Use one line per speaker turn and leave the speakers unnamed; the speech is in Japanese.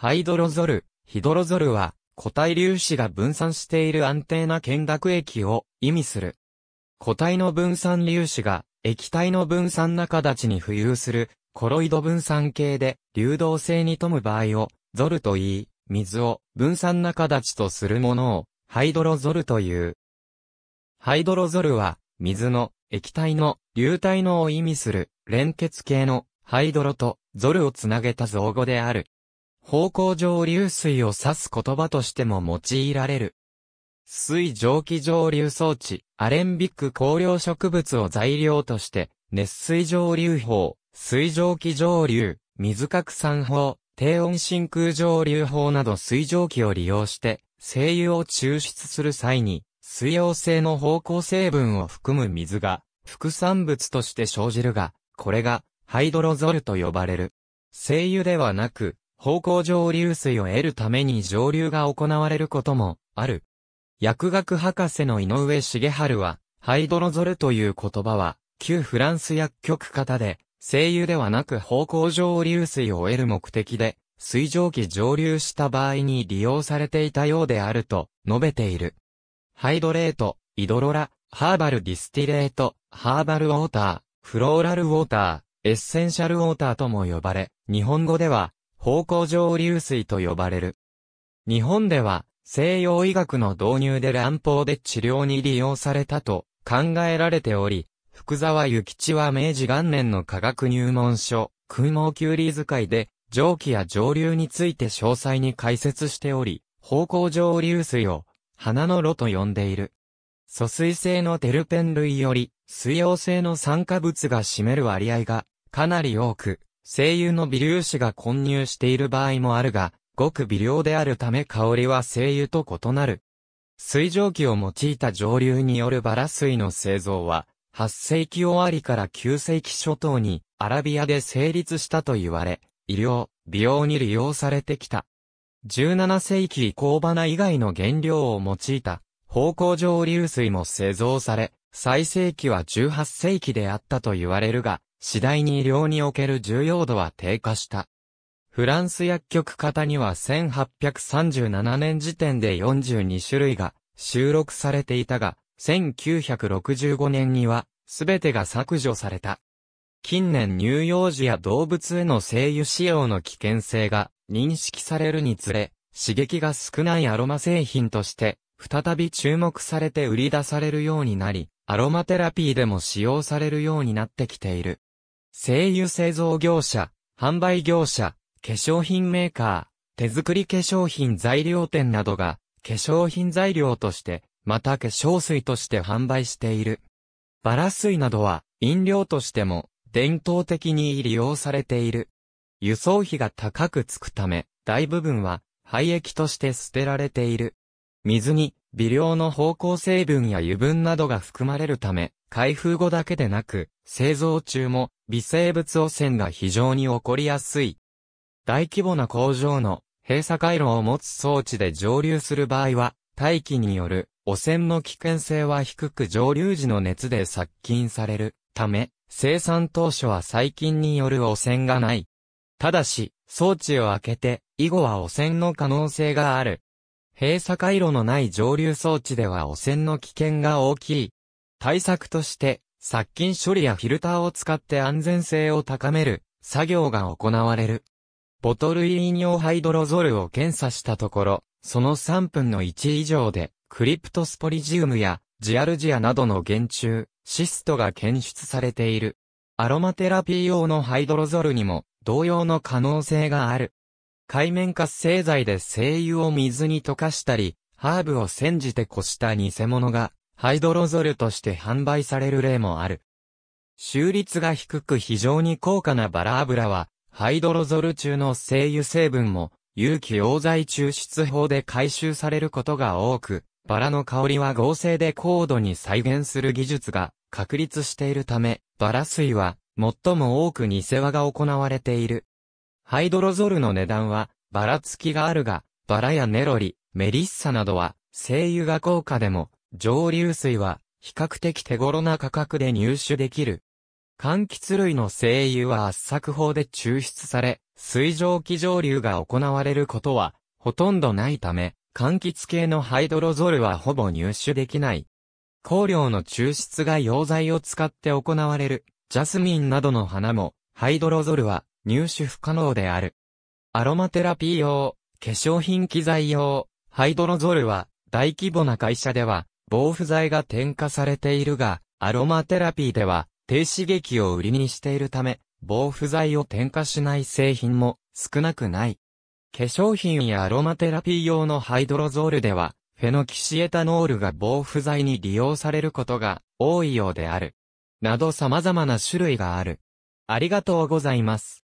ハイドロゾル、ヒドロゾルは、固体粒子が分散している安定な懸濁液を意味する。固体の分散粒子が液体の分散な形に浮遊するコロイド分散系で流動性に富む場合をゾルと言い、水を分散な形とするものをハイドロゾルという。ハイドロゾルは水の液体の流体のを意味する連結系のハイドロとゾルをつなげた造語である。方向上流水を指す言葉としても用いられる。水蒸気蒸留装置、アレンビック香料植物を材料として、熱水蒸留法、水蒸気蒸留、水拡散法、低温真空蒸留法など水蒸気を利用して、精油を抽出する際に、水溶性の方向成分を含む水が、副産物として生じるが、これが、ハイドロゾルと呼ばれる。精油ではなく、方向上流水を得るために上流が行われることもある。薬学博士の井上茂春は、ハイドロゾルという言葉は、旧フランス薬局方で、精油ではなく方向上流水を得る目的で、水蒸気上流した場合に利用されていたようであると述べている。ハイドレート、イドロラ、ハーバルディスティレート、ハーバルウォーター、フローラルウォーター、エッセンシャルウォーターとも呼ばれ、日本語では、方向上流水と呼ばれる。日本では、西洋医学の導入で乱方で治療に利用されたと考えられており、福沢諭吉は明治元年の科学入門書、空毛キューリー図解で、蒸気や蒸留について詳細に解説しており、方向上流水を、花の炉と呼んでいる。疎水性のテルペン類より、水溶性の酸化物が占める割合が、かなり多く、精油の微粒子が混入している場合もあるが、ごく微量であるため香りは精油と異なる。水蒸気を用いた蒸留によるバラ水の製造は、8世紀終わりから9世紀初頭にアラビアで成立したと言われ、医療、美容に利用されてきた。17世紀以降花以外の原料を用いた、芳香蒸留水も製造され、最盛期は18世紀であったと言われるが、次第に医療における重要度は低下した。フランス薬局型には1837年時点で42種類が収録されていたが、1965年には全てが削除された。近年乳幼児や動物への精油使用の危険性が認識されるにつれ、刺激が少ないアロマ製品として、再び注目されて売り出されるようになり、アロマテラピーでも使用されるようになってきている。声油製造業者、販売業者、化粧品メーカー、手作り化粧品材料店などが、化粧品材料として、また化粧水として販売している。バラ水などは、飲料としても、伝統的に利用されている。輸送費が高くつくため、大部分は、廃液として捨てられている。水に、微量の方向成分や油分などが含まれるため、開封後だけでなく、製造中も微生物汚染が非常に起こりやすい。大規模な工場の閉鎖回路を持つ装置で蒸留する場合は、大気による汚染の危険性は低く蒸留時の熱で殺菌されるため、生産当初は細菌による汚染がない。ただし、装置を開けて、以後は汚染の可能性がある。閉鎖回路のない蒸留装置では汚染の危険が大きい。対策として、殺菌処理やフィルターを使って安全性を高める作業が行われる。ボトル飲用ハイドロゾルを検査したところ、その3分の1以上で、クリプトスポリジウムやジアルジアなどの原虫、シストが検出されている。アロマテラピー用のハイドロゾルにも同様の可能性がある。海面活性剤で精油を水に溶かしたり、ハーブを煎じてこした偽物がハイドロゾルとして販売される例もある。収率が低く非常に高価なバラ油は、ハイドロゾル中の精油成分も、有機溶剤抽出法で回収されることが多く、バラの香りは合成で高度に再現する技術が確立しているため、バラ水は最も多く偽和が行われている。ハイドロゾルの値段は、バラ付きがあるが、バラやネロリ、メリッサなどは、精油が高価でも、蒸留水は比較的手頃な価格で入手できる。柑橘類の精油は圧搾法で抽出され、水蒸気蒸留が行われることはほとんどないため、柑橘系のハイドロゾルはほぼ入手できない。香料の抽出が溶剤を使って行われる、ジャスミンなどの花も、ハイドロゾルは入手不可能である。アロマテラピー用、化粧品機材用、ハイドロゾルは、大規模な会社では、防腐剤が添加されているが、アロマテラピーでは、低刺激を売りにしているため、防腐剤を添加しない製品も少なくない。化粧品やアロマテラピー用のハイドロゾールでは、フェノキシエタノールが防腐剤に利用されることが多いようである。など様々な種類がある。ありがとうございます。